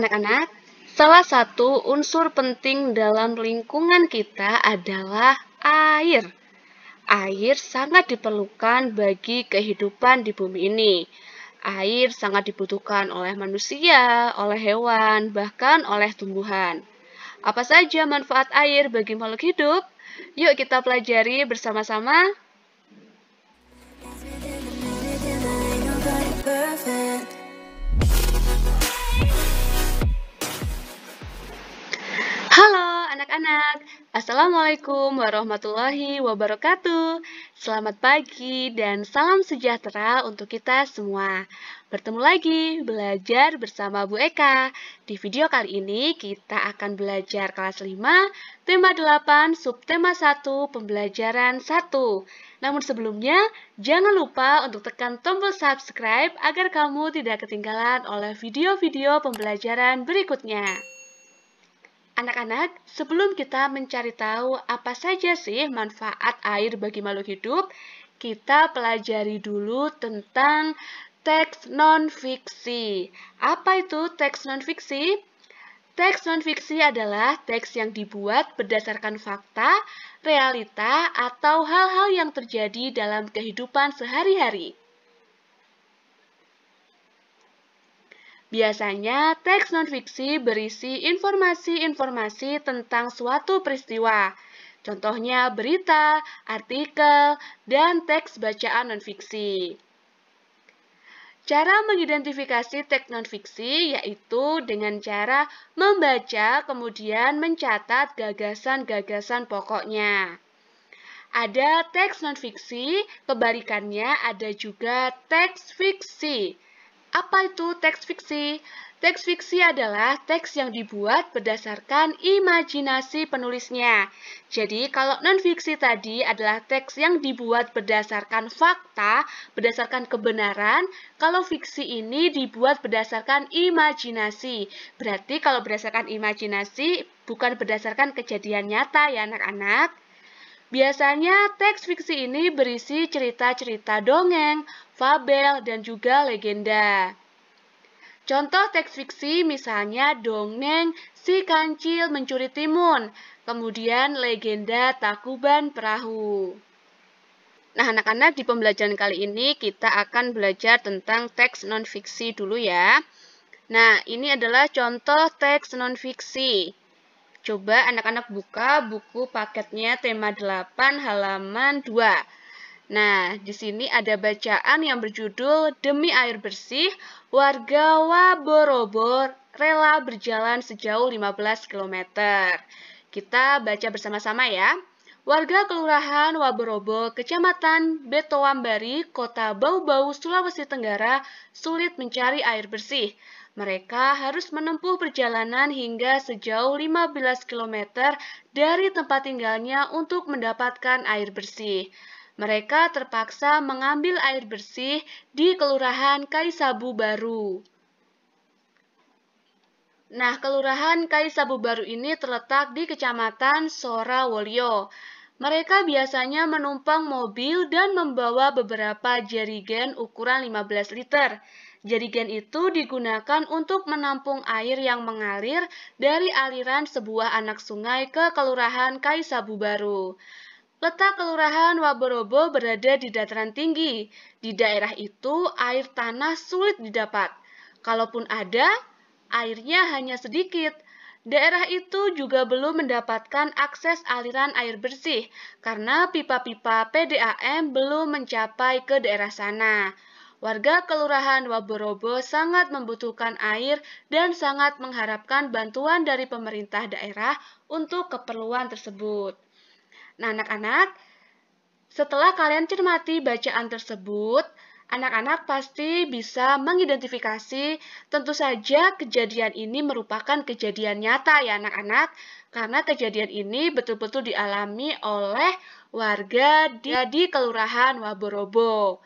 anak-anak, salah satu unsur penting dalam lingkungan kita adalah air. Air sangat diperlukan bagi kehidupan di bumi ini. Air sangat dibutuhkan oleh manusia, oleh hewan, bahkan oleh tumbuhan. Apa saja manfaat air bagi makhluk hidup? Yuk kita pelajari bersama-sama. Assalamualaikum warahmatullahi wabarakatuh. Selamat pagi dan salam sejahtera untuk kita semua. Bertemu lagi belajar bersama Bu Eka. Di video kali ini kita akan belajar kelas 5, tema 8, subtema 1, pembelajaran 1. Namun sebelumnya, jangan lupa untuk tekan tombol subscribe agar kamu tidak ketinggalan oleh video-video pembelajaran berikutnya. Anak-anak, sebelum kita mencari tahu apa saja sih manfaat air bagi makhluk hidup, kita pelajari dulu tentang teks non-fiksi. Apa itu teks non-fiksi? Teks non-fiksi adalah teks yang dibuat berdasarkan fakta, realita, atau hal-hal yang terjadi dalam kehidupan sehari-hari. Biasanya, teks nonfiksi berisi informasi-informasi tentang suatu peristiwa, contohnya berita, artikel, dan teks bacaan nonfiksi. Cara mengidentifikasi teks nonfiksi yaitu dengan cara membaca kemudian mencatat gagasan-gagasan pokoknya. Ada teks nonfiksi, kebalikannya ada juga teks fiksi. Apa itu teks fiksi? Teks fiksi adalah teks yang dibuat berdasarkan imajinasi penulisnya. Jadi, kalau non-fiksi tadi adalah teks yang dibuat berdasarkan fakta, berdasarkan kebenaran, kalau fiksi ini dibuat berdasarkan imajinasi. Berarti kalau berdasarkan imajinasi, bukan berdasarkan kejadian nyata ya anak-anak. Biasanya teks fiksi ini berisi cerita-cerita dongeng, fabel, dan juga legenda. Contoh teks fiksi misalnya dongeng si kancil mencuri timun, kemudian legenda takuban perahu. Nah, anak-anak di pembelajaran kali ini kita akan belajar tentang teks non-fiksi dulu ya. Nah, ini adalah contoh teks non-fiksi. Coba anak-anak buka buku paketnya tema 8 halaman 2. Nah, di sini ada bacaan yang berjudul Demi Air Bersih, warga Waborobor rela berjalan sejauh 15 km. Kita baca bersama-sama ya warga Kelurahan Waberobo, Kecamatan Betoambari, Kota Bau-Bau, Sulawesi Tenggara, sulit mencari air bersih. Mereka harus menempuh perjalanan hingga sejauh 15 km dari tempat tinggalnya untuk mendapatkan air bersih. Mereka terpaksa mengambil air bersih di Kelurahan Kaisabu Baru. Nah, Kelurahan Kaisabu Baru ini terletak di Kecamatan Sora Wolio. Mereka biasanya menumpang mobil dan membawa beberapa jerigen ukuran 15 liter. Jerigen itu digunakan untuk menampung air yang mengalir dari aliran sebuah anak sungai ke Kelurahan Kaisabu Baru. Letak Kelurahan Waborobo berada di dataran tinggi. Di daerah itu, air tanah sulit didapat. Kalaupun ada, airnya hanya sedikit. Daerah itu juga belum mendapatkan akses aliran air bersih karena pipa-pipa PDAM belum mencapai ke daerah sana. Warga Kelurahan Waborobo sangat membutuhkan air dan sangat mengharapkan bantuan dari pemerintah daerah untuk keperluan tersebut. Nah, anak-anak, setelah kalian cermati bacaan tersebut, Anak-anak pasti bisa mengidentifikasi tentu saja kejadian ini merupakan kejadian nyata ya anak-anak karena kejadian ini betul-betul dialami oleh warga di, di Kelurahan Waborobo.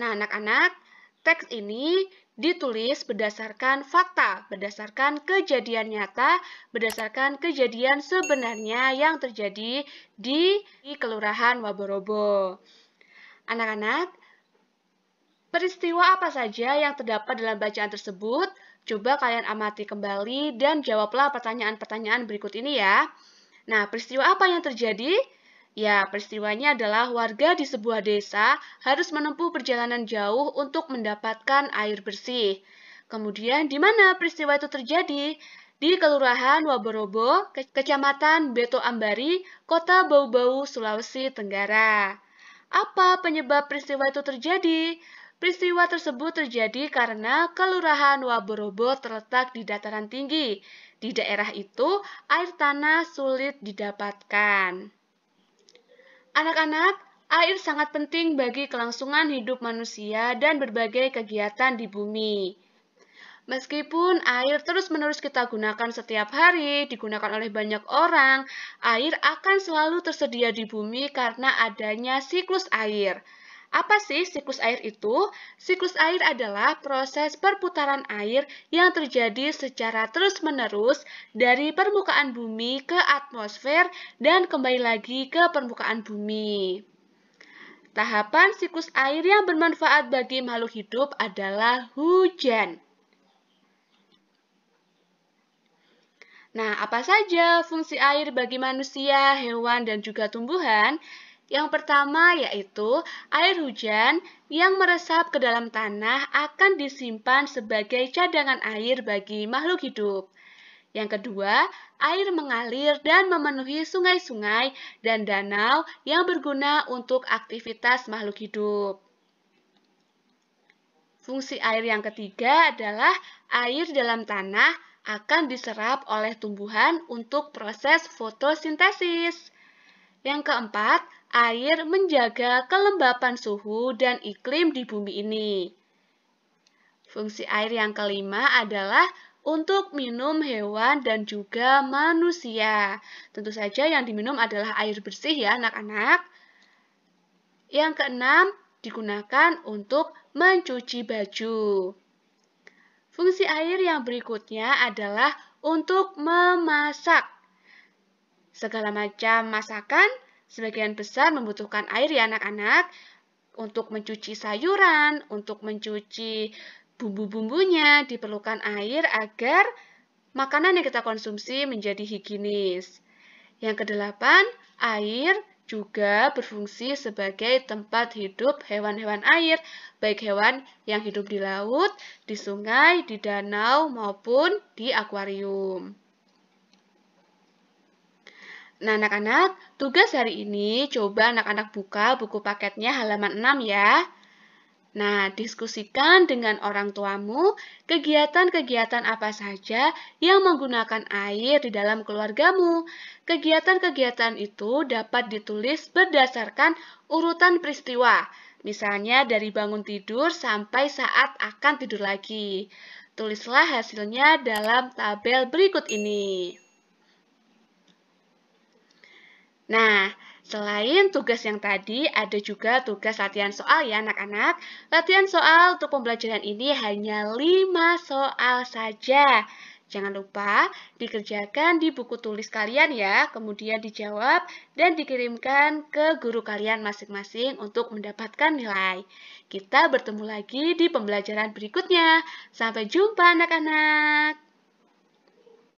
Nah, anak-anak, teks ini ditulis berdasarkan fakta, berdasarkan kejadian nyata, berdasarkan kejadian sebenarnya yang terjadi di, di Kelurahan Waborobo. Anak-anak, Peristiwa apa saja yang terdapat dalam bacaan tersebut? Coba kalian amati kembali dan jawablah pertanyaan-pertanyaan berikut ini ya. Nah, peristiwa apa yang terjadi? Ya, peristiwanya adalah warga di sebuah desa harus menempuh perjalanan jauh untuk mendapatkan air bersih. Kemudian, di mana peristiwa itu terjadi? Di Kelurahan Waborobo, Kecamatan Beto Ambari, Kota Bau-Bau, Sulawesi Tenggara. Apa penyebab peristiwa itu terjadi? Peristiwa tersebut terjadi karena Kelurahan Waborobo terletak di dataran tinggi. Di daerah itu, air tanah sulit didapatkan. Anak-anak, air sangat penting bagi kelangsungan hidup manusia dan berbagai kegiatan di bumi. Meskipun air terus-menerus kita gunakan setiap hari, digunakan oleh banyak orang, air akan selalu tersedia di bumi karena adanya siklus air. Apa sih siklus air itu? Siklus air adalah proses perputaran air yang terjadi secara terus-menerus dari permukaan bumi ke atmosfer dan kembali lagi ke permukaan bumi. Tahapan siklus air yang bermanfaat bagi makhluk hidup adalah hujan. Nah, apa saja fungsi air bagi manusia, hewan, dan juga tumbuhan? Yang pertama yaitu air hujan yang meresap ke dalam tanah akan disimpan sebagai cadangan air bagi makhluk hidup. Yang kedua, air mengalir dan memenuhi sungai-sungai dan danau yang berguna untuk aktivitas makhluk hidup. Fungsi air yang ketiga adalah air dalam tanah akan diserap oleh tumbuhan untuk proses fotosintesis. Yang keempat, air menjaga kelembapan suhu dan iklim di bumi ini. Fungsi air yang kelima adalah untuk minum hewan dan juga manusia. Tentu saja yang diminum adalah air bersih ya anak-anak. Yang keenam, digunakan untuk mencuci baju. Fungsi air yang berikutnya adalah untuk memasak. Segala macam masakan sebagian besar membutuhkan air ya anak-anak untuk mencuci sayuran, untuk mencuci bumbu-bumbunya diperlukan air agar makanan yang kita konsumsi menjadi higienis. Yang kedelapan, air juga berfungsi sebagai tempat hidup hewan-hewan air, baik hewan yang hidup di laut, di sungai, di danau, maupun di akuarium. Nah, anak-anak, tugas hari ini coba anak-anak buka buku paketnya halaman 6 ya. Nah, diskusikan dengan orang tuamu kegiatan-kegiatan apa saja yang menggunakan air di dalam keluargamu. Kegiatan-kegiatan itu dapat ditulis berdasarkan urutan peristiwa, misalnya dari bangun tidur sampai saat akan tidur lagi. Tulislah hasilnya dalam tabel berikut ini. Nah, selain tugas yang tadi, ada juga tugas latihan soal ya anak-anak. Latihan soal untuk pembelajaran ini hanya 5 soal saja. Jangan lupa dikerjakan di buku tulis kalian ya, kemudian dijawab dan dikirimkan ke guru kalian masing-masing untuk mendapatkan nilai. Kita bertemu lagi di pembelajaran berikutnya. Sampai jumpa anak-anak.